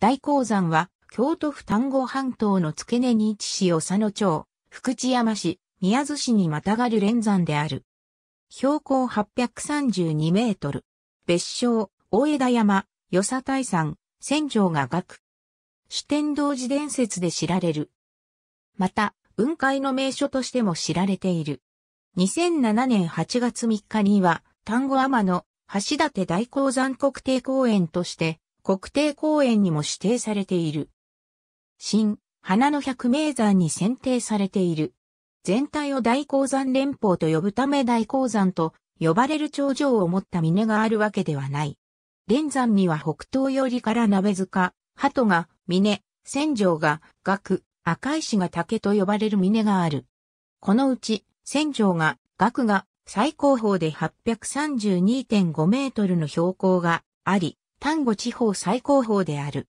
大鉱山は、京都府丹後半島の付け根に位置し、与謝野町、福知山市、宮津市にまたがる連山である。標高832メートル。別称、大枝山、与謝大山、千条が岳。主天道寺伝説で知られる。また、雲海の名所としても知られている。2007年8月3日には、丹後天の橋立大鉱山国定公園として国定公園にも指定されている。新、花の百名山に選定されている。全体を大鉱山連峰と呼ぶため大鉱山と呼ばれる頂上を持った峰があるわけではない。連山には北東寄りから鍋塚、鳩が、峰、千条が、岳、赤石が竹と呼ばれる峰がある。このうち、千条が、岳が、最高峰で832.5メートルの標高があり、丹後地方最高峰である。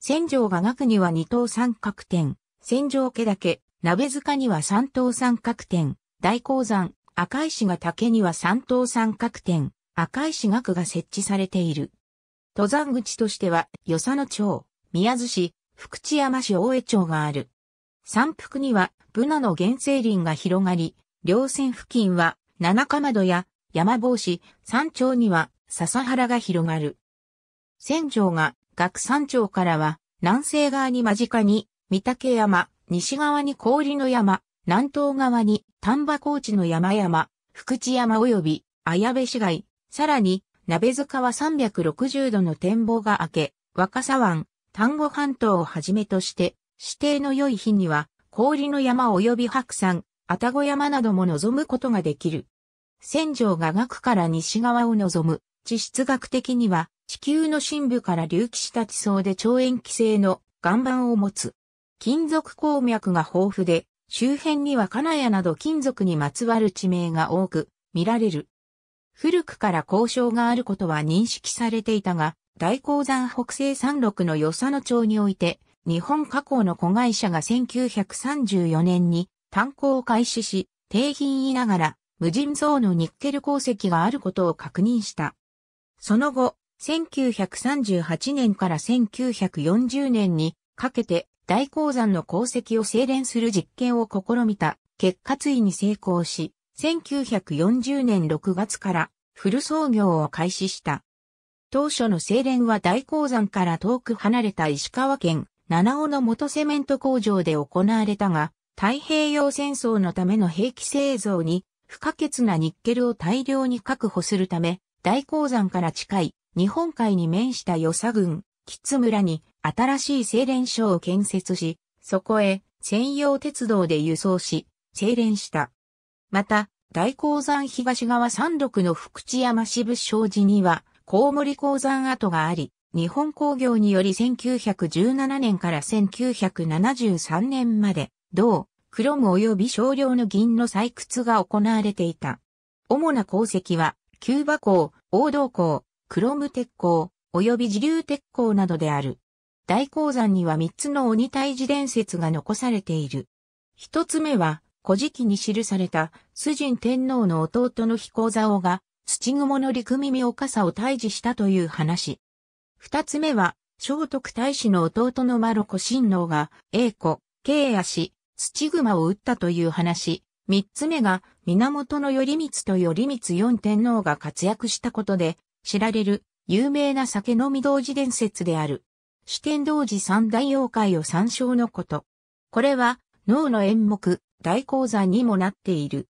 戦場がなには二等三角点、戦場家岳、鍋塚には三等三角点、大鉱山、赤石が竹には三等三角点、赤石学が設置されている。登山口としては、与謝野町、宮津市、福知山市大江町がある。山腹には、ブナの原生林が広がり、稜線付近は、七かまどや、山帽子、山頂には、笹原が広がる。仙城が岳山町からは南西側に間近に御岳山、西側に氷の山、南東側に丹波高地の山々、福知山及び綾部市街、さらに鍋塚は360度の展望が明け、若狭湾、丹後半島をはじめとして、指定の良い日には氷の山及び白山、たご山なども望むことができる。仙城が岳から西側を望む、地質学的には地球の深部から隆起した地層で超塩期性の岩盤を持つ。金属鉱脈が豊富で、周辺には金谷など金属にまつわる地名が多く見られる。古くから交渉があることは認識されていたが、大鉱山北西山麓の与謝野町において、日本加工の子会社が1934年に炭鉱を開始し、低品位ながら無人像のニッケル鉱石があることを確認した。その後、1938年から1940年にかけて大鉱山の鉱石を精錬する実験を試みた結果ついに成功し、1940年6月からフル創業を開始した。当初の精錬は大鉱山から遠く離れた石川県七尾の元セメント工場で行われたが、太平洋戦争のための兵器製造に不可欠なニッケルを大量に確保するため、大鉱山から近い日本海に面した与佐郡、吉村に新しい精錬所を建設し、そこへ専用鉄道で輸送し、精錬した。また、大鉱山東側山麓の福知山支部障子には、コウモリ鉱山跡があり、日本工業により1917年から1973年まで、銅、クロム及び少量の銀の採掘が行われていた。主な鉱石は、キューバ鉱、王道鉱、クロム鉄鋼、及び自流鉄鋼などである。大鉱山には3つの鬼退治伝説が残されている。1つ目は、古事記に記された、崇神天皇の弟の彦蔵が、土雲の陸耳おさを退治したという話。2つ目は、聖徳太子の弟のマロコ親王が、英子、慶氏、土熊を撃ったという話。三つ目が、源頼光と頼光四天皇が活躍したことで、知られる有名な酒飲み同時伝説である。主天同時三大妖怪を参照のこと。これは脳の演目、大鉱山にもなっている。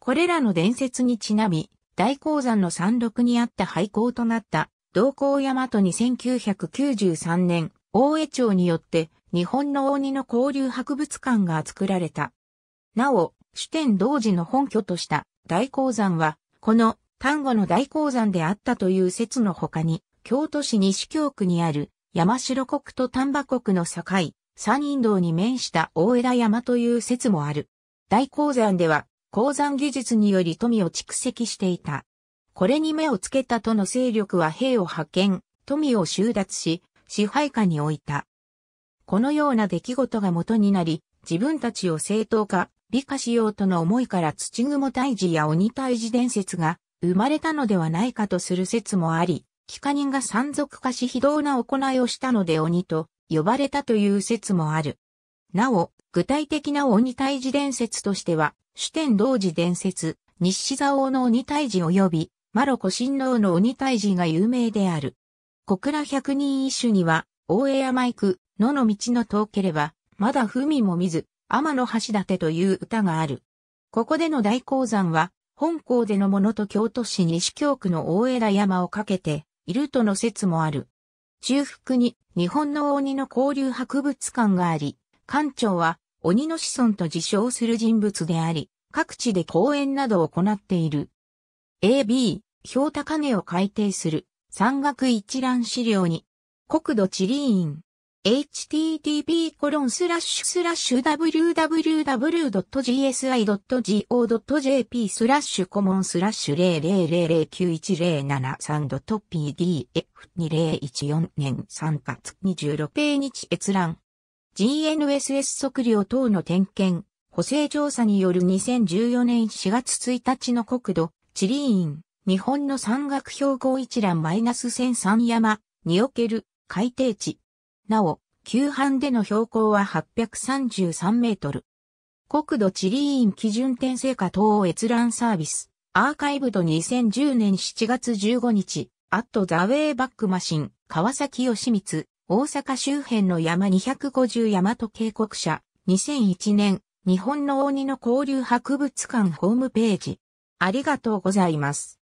これらの伝説にちなみ、大鉱山の山麓にあった廃校となった道光大和に1993年、大江町によって日本の大仁の交流博物館が作られた。なお、主典同時の本拠とした大鉱山は、この丹後の大鉱山であったという説の他に、京都市西京区にある山城国と丹波国の境、山陰道に面した大枝山という説もある。大鉱山では鉱山技術により富を蓄積していた。これに目をつけたとの勢力は兵を派遣、富を収奪し、支配下に置いた。このような出来事が元になり、自分たちを正当化、美化しようとの思いから土雲退治や鬼退治伝説が生まれたのではないかとする説もあり、帰化人が山賊化し非道な行いをしたので鬼と呼ばれたという説もある。なお、具体的な鬼退治伝説としては、主天同時伝説、西沢蔵王の鬼退治及び、マロコ神王の鬼退治が有名である。小倉百人一首には、大江山行く、野の道の遠ければ、まだみも見ず、天の橋立という歌がある。ここでの大鉱山は、本校でのものと京都市西京区の大田山をかけているとの説もある。中腹に日本の鬼の交流博物館があり、館長は鬼の子孫と自称する人物であり、各地で講演などを行っている。AB、氷高金を改定する、山岳一覧資料に、国土地理院、http://www.gsi.go.jp スラッシュコモンスラッシュ0 0 0 9 1 0 7 3 p d f 2 0 1 4年3月26日閲覧 GNSS 測量等の点検補正調査による2014年4月1日の国土地理院日本の山岳標高一覧 -1003 山における海底地なお、旧藩での標高は833メートル。国土地理院基準点成果等を閲覧サービス、アーカイブド2010年7月15日、アットザウェイバックマシン、川崎義光、大阪周辺の山250山と渓谷社、2001年、日本の鬼の交流博物館ホームページ。ありがとうございます。